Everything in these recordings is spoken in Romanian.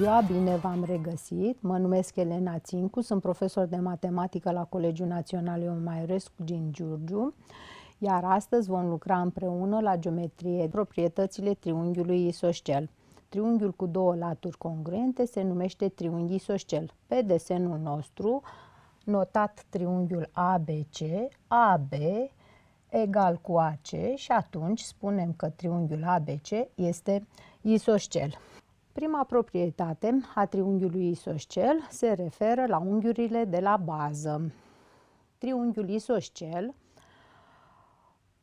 ziua, bine v-am regăsit. Mă numesc Elena Țincu, sunt profesor de matematică la Colegiul Național Ion Maiorescu din Giurgiu, iar astăzi vom lucra împreună la geometrie proprietățile triunghiului isoscel. Triunghiul cu două laturi congruente se numește triunghi isoscel. Pe desenul nostru, notat triunghiul ABC, AB egal cu AC și atunci spunem că triunghiul ABC este isoscel. Prima proprietate a triunghiului isoscel se referă la unghiurile de la bază. Triunghiul isoscel,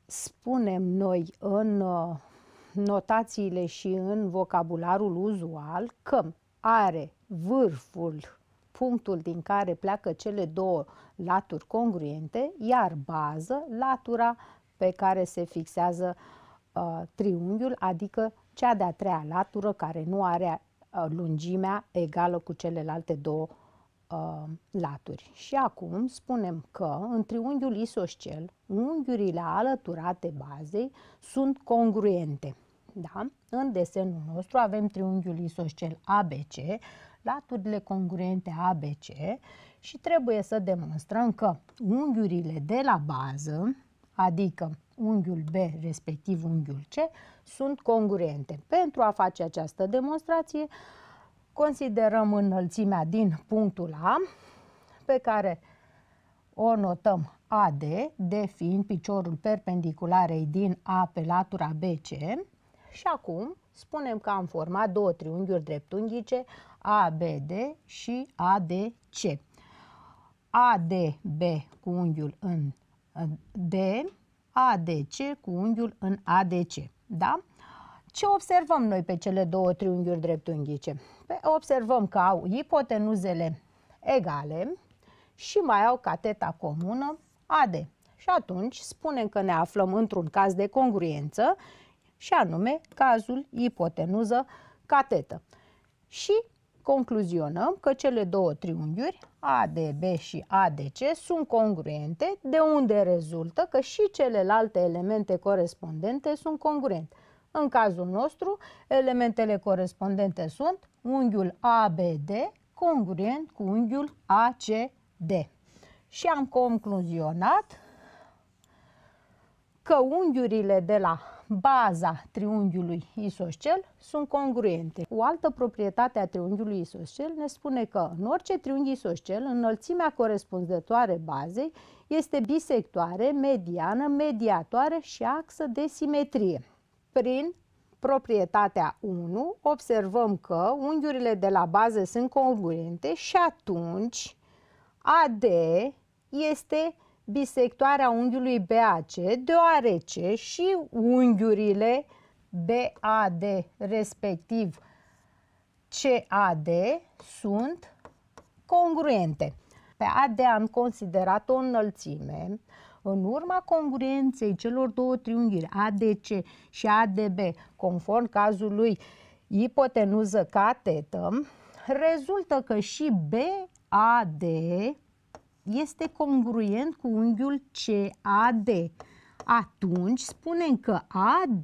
spunem noi în uh, notațiile și în vocabularul uzual că are vârful, punctul din care pleacă cele două laturi congruente, iar bază, latura pe care se fixează uh, triunghiul, adică cea de-a treia latură care nu are uh, lungimea egală cu celelalte două uh, laturi. Și acum spunem că în triunghiul isoscel, unghiurile alăturate bazei sunt congruente. Da? În desenul nostru avem triunghiul isoscel ABC, laturile congruente ABC și trebuie să demonstrăm că unghiurile de la bază, adică unghiul B, respectiv unghiul C, sunt congruente. Pentru a face această demonstrație, considerăm înălțimea din punctul A, pe care o notăm AD, de fiind piciorul perpendicularei din A pe latura BC, și acum spunem că am format două triunghiuri dreptunghice, ABD și ADC. ADB cu unghiul în D ADC cu unghiul în ADC. Da? Ce observăm noi pe cele două triunghiuri dreptunghice? Pe, observăm că au ipotenuzele egale și mai au cateta comună AD. Și atunci spunem că ne aflăm într-un caz de congruență și anume cazul ipotenuză catetă. Și Concluzionăm că cele două triunghiuri, ADB și ADC, sunt congruente, de unde rezultă că și celelalte elemente corespondente sunt congruente. În cazul nostru, elementele corespondente sunt unghiul ABD congruent cu unghiul ACD. Și am concluzionat că unghiurile de la baza triunghiului isoscel sunt congruente. O altă proprietate a triunghiului isoscel ne spune că în orice triunghi isoscel, înălțimea corespunzătoare bazei este bisectoare, mediană, mediatoare și axă de simetrie. Prin proprietatea 1 observăm că unghiurile de la bază sunt congruente și atunci AD este bisectoarea unghiului BAC, deoarece și unghiurile BAD, respectiv CAD, sunt congruente. Pe AD am considerat o înălțime. În urma congruenței celor două triunghiuri, ADC și ADB, conform cazului ipotenuză catetă, rezultă că și BAD este congruent cu unghiul CAD. Atunci spunem că AD,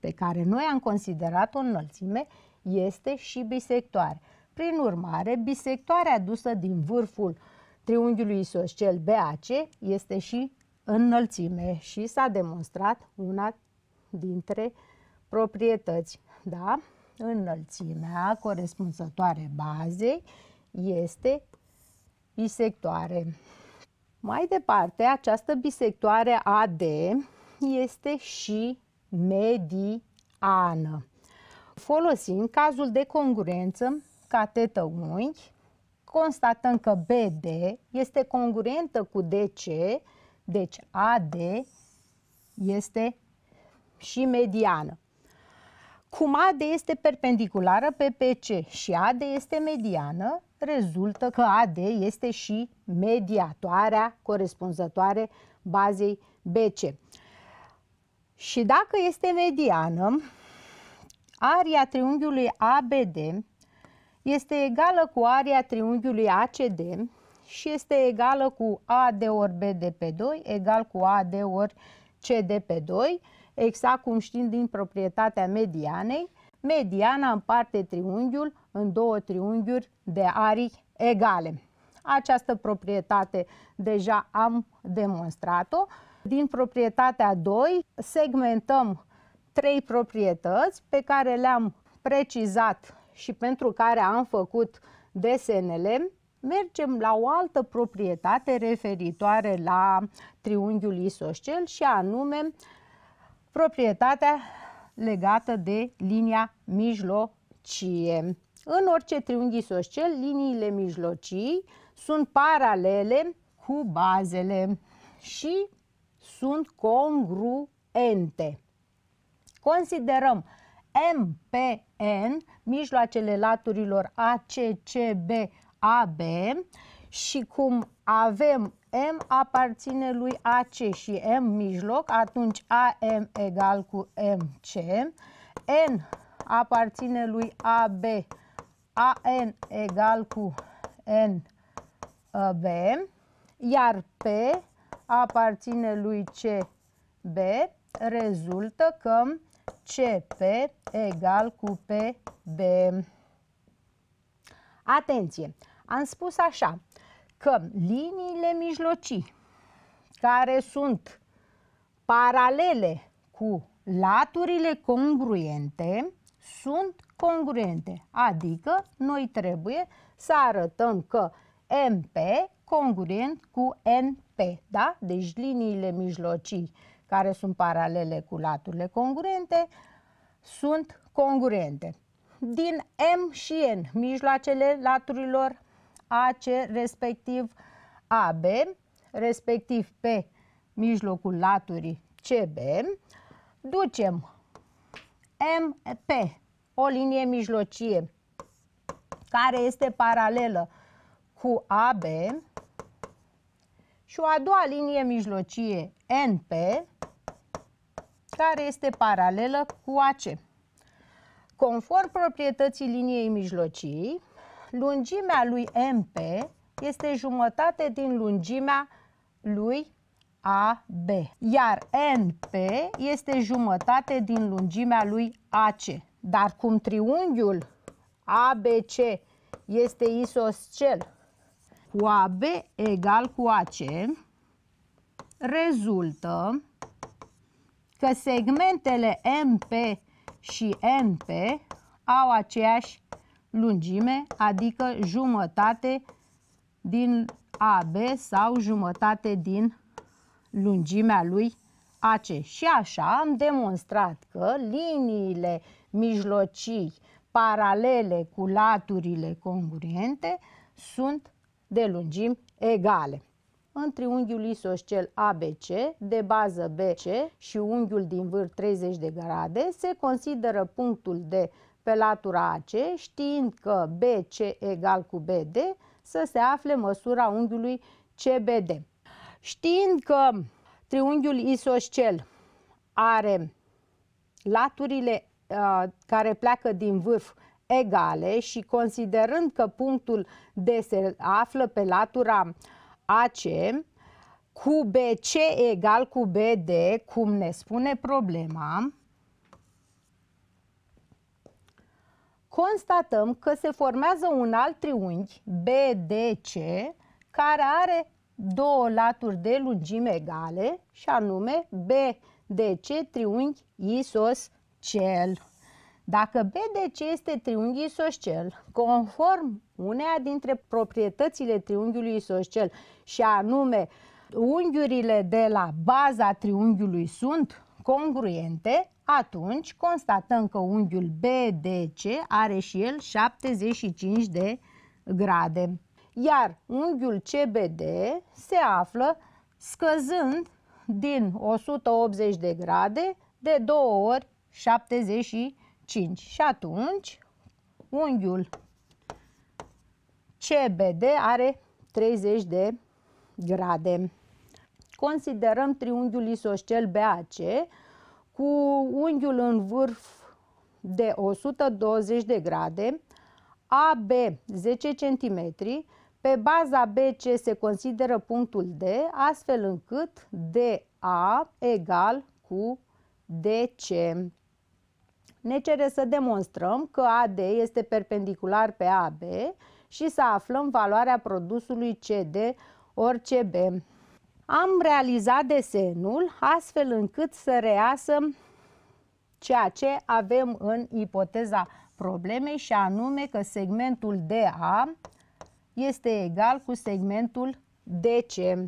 pe care noi am considerat o înălțime, este și bisectoare. Prin urmare, bisectoarea adusă din vârful triunghiului isoscel BAC este și înălțime și s-a demonstrat una dintre proprietăți. Da? Înălțimea corespunzătoare bazei este bisectoare. Mai departe, această bisectoare AD este și mediană. Folosind cazul de congruență catetă unghi, constatăm că BD este congruentă cu DC, deci AD este și mediană. Cum AD este perpendiculară pe PC și AD este mediană, rezultă că AD este și mediatoarea corespunzătoare bazei BC. Și dacă este mediană, aria triunghiului ABD este egală cu aria triunghiului ACD și este egală cu AD ori BD pe 2 egal cu AD ori CD pe 2 exact cum știm din proprietatea medianei, mediana împarte triunghiul în două triunghiuri de arii egale. Această proprietate deja am demonstrat-o. Din proprietatea 2 segmentăm trei proprietăți pe care le-am precizat și pentru care am făcut desenele. Mergem la o altă proprietate referitoare la triunghiul isoscel și anume proprietatea legată de linia mijlocie. În orice triunghi isoscel, liniile mijlocii sunt paralele cu bazele și sunt congruente. Considerăm MPN mijloacele laturilor ACCB AB și cum avem M aparține lui AC și M mijloc, atunci AM egal cu MC. N aparține lui AB, AN egal cu NB, uh, iar P aparține lui CB, rezultă că CP egal cu PB. Atenție! Am spus așa, că liniile mijlocii care sunt paralele cu laturile congruente sunt congruente, adică noi trebuie să arătăm că MP congruent cu NP, da? Deci liniile mijlocii care sunt paralele cu laturile congruente sunt congruente. Din M și N, mijloacele laturilor AC respectiv AB, respectiv pe mijlocul laturii CB, ducem MP, o linie mijlocie care este paralelă cu AB și o a doua linie mijlocie NP care este paralelă cu AC. Conform proprietății liniei mijlocii, lungimea lui MP este jumătate din lungimea lui AB, iar NP este jumătate din lungimea lui AC. Dar cum triunghiul ABC este isoscel cu AB egal cu AC, rezultă că segmentele MP și NP au aceeași lungime, adică jumătate din AB sau jumătate din lungimea lui AC. Și așa am demonstrat că liniile mijlocii paralele cu laturile congruente sunt de lungimi egale. În triunghiul isoscel ABC, de bază BC și unghiul din vârf 30 de grade, se consideră punctul de pe latura AC, știind că BC egal cu BD, să se afle măsura unghiului CBD. Știind că triunghiul isoscel are laturile uh, care pleacă din vârf egale și considerând că punctul D se află pe latura AC, cu BC egal cu BD, cum ne spune problema, constatăm că se formează un alt triunghi, BDC, care are două laturi de lungime egale, și anume BDC triunghi isoscel. Dacă BDC este triunghi isoscel, conform uneia dintre proprietățile triunghiului isoscel, și anume unghiurile de la baza triunghiului sunt congruente, atunci constatăm că unghiul BDC are și el 75 de grade. Iar unghiul CBD se află scăzând din 180 de grade de 2 ori 75. Și atunci unghiul CBD are 30 de grade considerăm triunghiul isoscel BAC cu unghiul în vârf de 120 de grade, AB 10 cm, pe baza BC se consideră punctul D, astfel încât DA egal cu DC. Ne cere să demonstrăm că AD este perpendicular pe AB și să aflăm valoarea produsului CD ori CB. Am realizat desenul astfel încât să reasă ceea ce avem în ipoteza problemei și anume că segmentul DA este egal cu segmentul DC.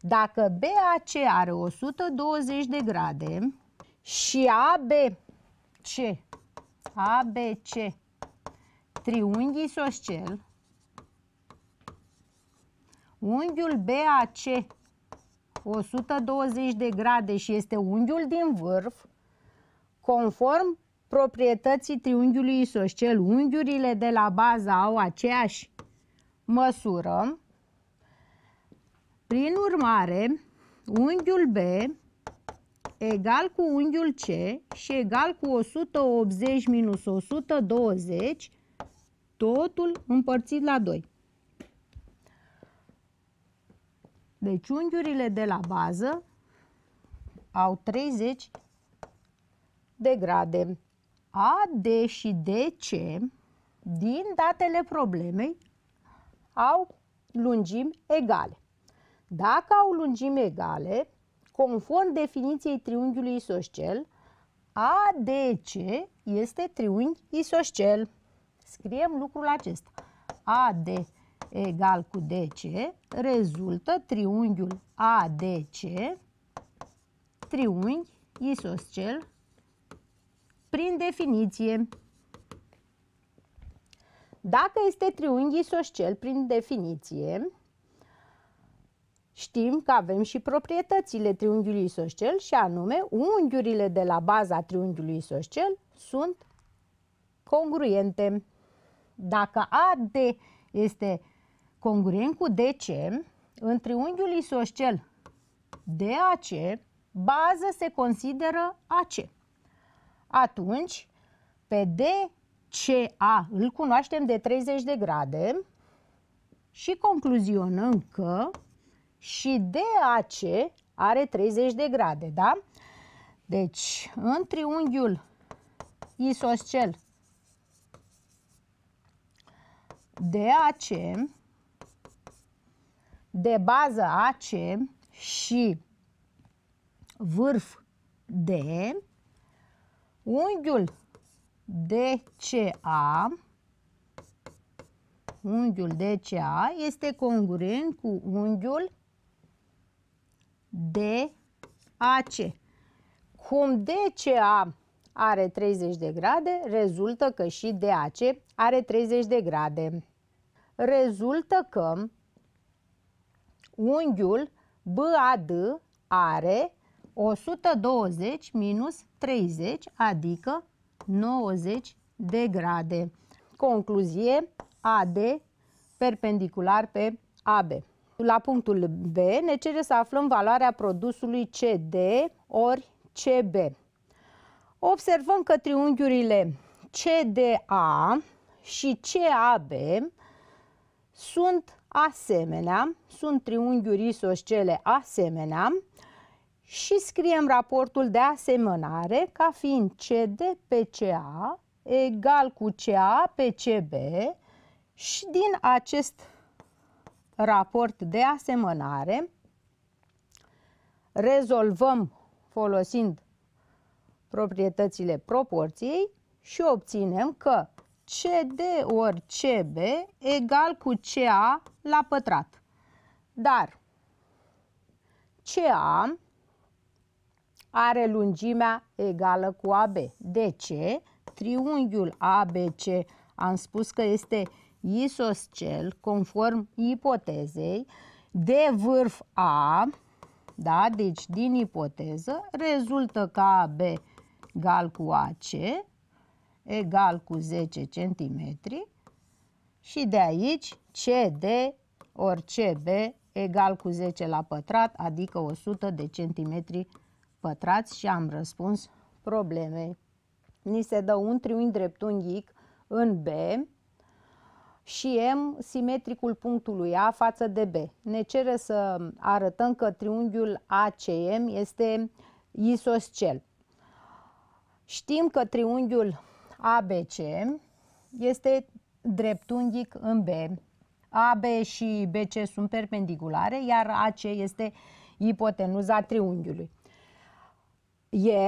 Dacă BAC are 120 de grade și ABC, ABC triunghi isoscel Unghiul BAC 120 de grade și este unghiul din vârf, conform proprietății triunghiului isoscel, unghiurile de la bază au aceeași măsură. Prin urmare, unghiul B egal cu unghiul C și egal cu 180 minus 120, totul împărțit la 2. Deci unghiurile de la bază au 30 de grade. A, D și D, C, din datele problemei, au lungimi egale. Dacă au lungimi egale, conform definiției triunghiului isoscel, ADC este triunghi isoscel. Scriem lucrul acesta. AD egal cu DC, rezultă triunghiul ADC, triunghi isoscel, prin definiție. Dacă este triunghi isoscel prin definiție, știm că avem și proprietățile triunghiului isoscel și anume unghiurile de la baza triunghiului isoscel sunt congruente. Dacă AD este Congruent cu DC, în triunghiul isoscel DAC, bază se consideră AC. Atunci, pe DCA îl cunoaștem de 30 de grade și concluzionăm că și DAC are 30 de grade, da? Deci, în triunghiul isoscel DAC, de bază AC și vârf D, unghiul DCA, unghiul DCA este congruent cu unghiul DAC. Cum DCA are 30 de grade, rezultă că și DAC are 30 de grade. Rezultă că Unghiul BAD are 120 minus 30, adică 90 de grade. Concluzie, AD perpendicular pe AB. La punctul B ne cere să aflăm valoarea produsului CD ori CB. Observăm că triunghiurile CDA și CAB sunt asemenea, sunt triunghiuri isoscele asemenea și scriem raportul de asemănare ca fiind CD pe CA egal cu CA pe CB și din acest raport de asemănare rezolvăm folosind proprietățile proporției și obținem că CD ori CB egal cu CA la pătrat. Dar CA are lungimea egală cu AB. De ce? Triunghiul ABC am spus că este isoscel conform ipotezei de vârf A, da? deci din ipoteză, rezultă că AB egal cu AC egal cu 10 cm și de aici CD ori CB egal cu 10 la pătrat, adică 100 de centimetri pătrați și am răspuns problemei. Ni se dă un triunghi dreptunghic în B și M simetricul punctului A față de B. Ne cere să arătăm că triunghiul ACM este isoscel. Știm că triunghiul ABC este dreptunghic în B. AB și BC sunt perpendiculare, iar AC este ipotenuza triunghiului.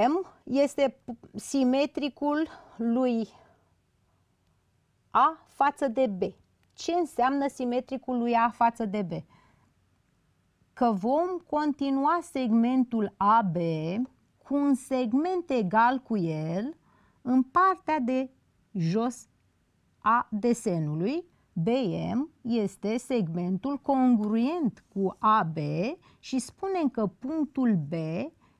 M este simetricul lui A față de B. Ce înseamnă simetricul lui A față de B? Că vom continua segmentul AB cu un segment egal cu el în partea de jos a desenului, BM este segmentul congruent cu AB și spunem că punctul B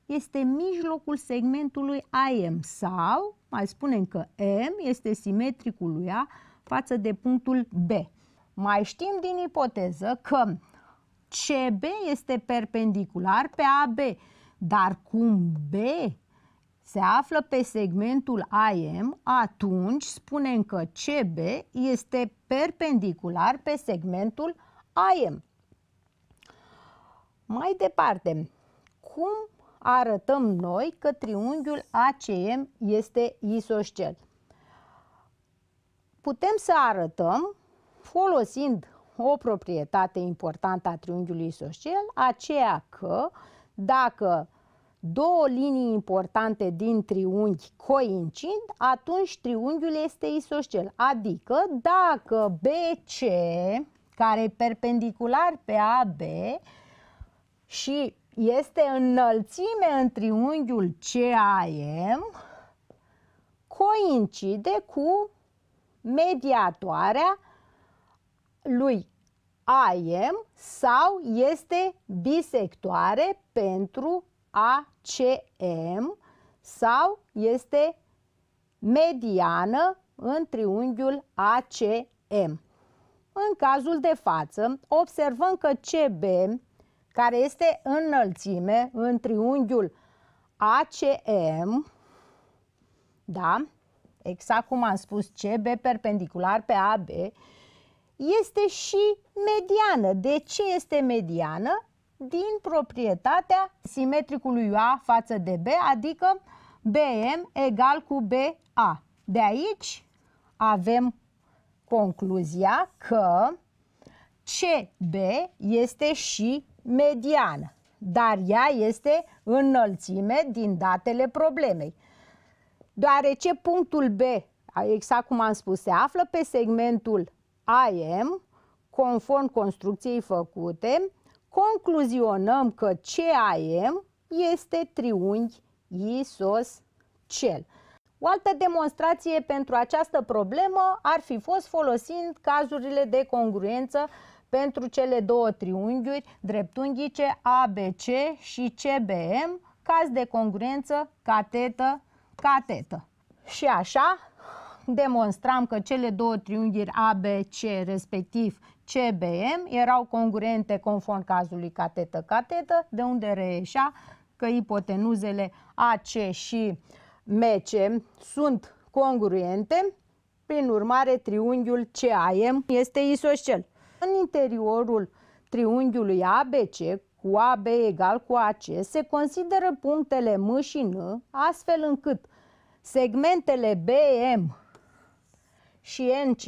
este mijlocul segmentului AM sau mai spunem că M este simetricul lui A față de punctul B. Mai știm din ipoteză că CB este perpendicular pe AB, dar cum B se află pe segmentul AM, atunci spunem că CB este perpendicular pe segmentul AM. Mai departe, cum arătăm noi că triunghiul ACM este isoscel? Putem să arătăm folosind o proprietate importantă a triunghiului isoscel, aceea că dacă două linii importante din triunghi coincid, atunci triunghiul este isoscel. Adică dacă BC, care e perpendicular pe AB și este înălțime în triunghiul CAM, coincide cu mediatoarea lui AM sau este bisectoare pentru a CM sau este mediană în triunghiul ACM. În cazul de față, observăm că CB, care este înălțime în triunghiul ACM, da, exact cum am spus, CB perpendicular pe AB, este și mediană. De ce este mediană? din proprietatea simetricului A față de B, adică BM egal cu BA. De aici avem concluzia că CB este și mediană, dar ea este înălțime din datele problemei. Deoarece punctul B, exact cum am spus, se află pe segmentul AM, conform construcției făcute, concluzionăm că CAM este triunghi isoscel. O altă demonstrație pentru această problemă ar fi fost folosind cazurile de congruență pentru cele două triunghiuri dreptunghice ABC și CBM, caz de congruență catetă-catetă. Și așa demonstram că cele două triunghiuri ABC, respectiv CBM erau congruente conform cazului catetă-catetă, de unde reieșea că ipotenuzele AC și MC sunt congruente, prin urmare triunghiul CAM este isoscel. În interiorul triunghiului ABC cu AB egal cu AC se consideră punctele M și N, astfel încât segmentele BM și NC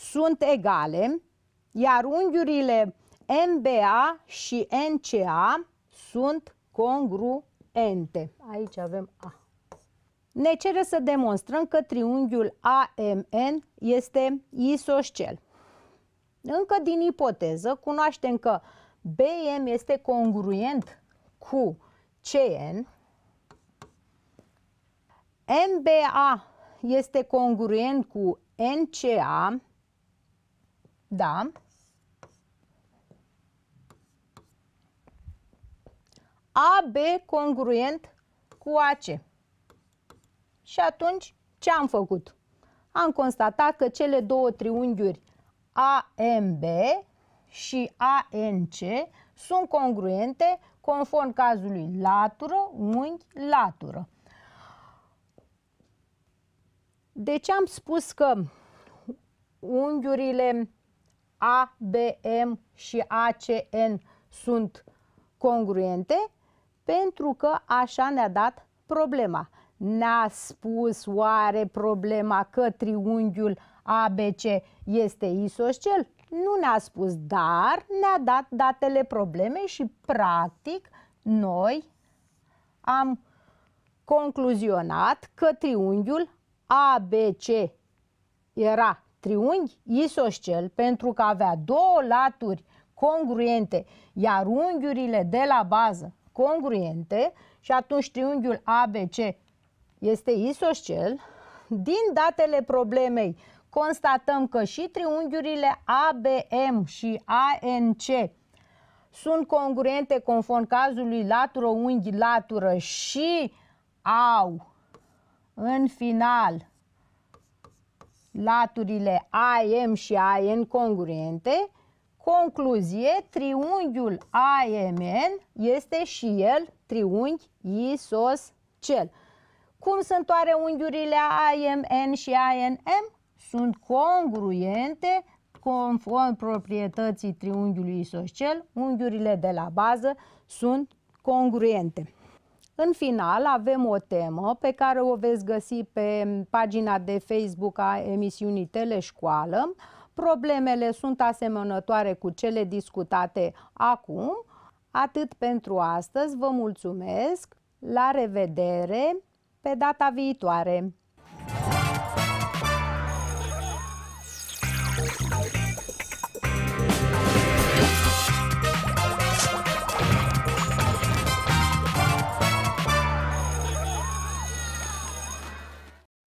sunt egale, iar unghiurile MBA și NCA sunt congruente. Aici avem A. Ne cere să demonstrăm că triunghiul AMN este isoscel. Încă din ipoteză cunoaștem că BM este congruent cu CN, MBA este congruent cu NCA, da. AB congruent cu AC. Și atunci ce am făcut? Am constatat că cele două triunghiuri AMB și ANC sunt congruente conform cazului latură, unghi, latură. De ce am spus că unghiurile ABM și ACN sunt congruente pentru că așa ne-a dat problema. Ne-a spus oare problema că triunghiul ABC este isoscel? Nu ne-a spus, dar ne-a dat datele problemei și practic noi am concluzionat că triunghiul ABC era triunghi isoscel pentru că avea două laturi congruente, iar unghiurile de la bază congruente și atunci triunghiul ABC este isoscel. Din datele problemei constatăm că și triunghiurile ABM și ANC sunt congruente conform cazului latură-unghi-latură și au în final laturile AM și AN congruente, concluzie, triunghiul AMN este și el triunghi isoscel. Cum sunt întoare unghiurile AMN și ANM? Sunt congruente conform proprietății triunghiului isoscel, unghiurile de la bază sunt congruente. În final, avem o temă pe care o veți găsi pe pagina de Facebook a emisiunii Teleșcoală. Problemele sunt asemănătoare cu cele discutate acum. Atât pentru astăzi, vă mulțumesc, la revedere, pe data viitoare!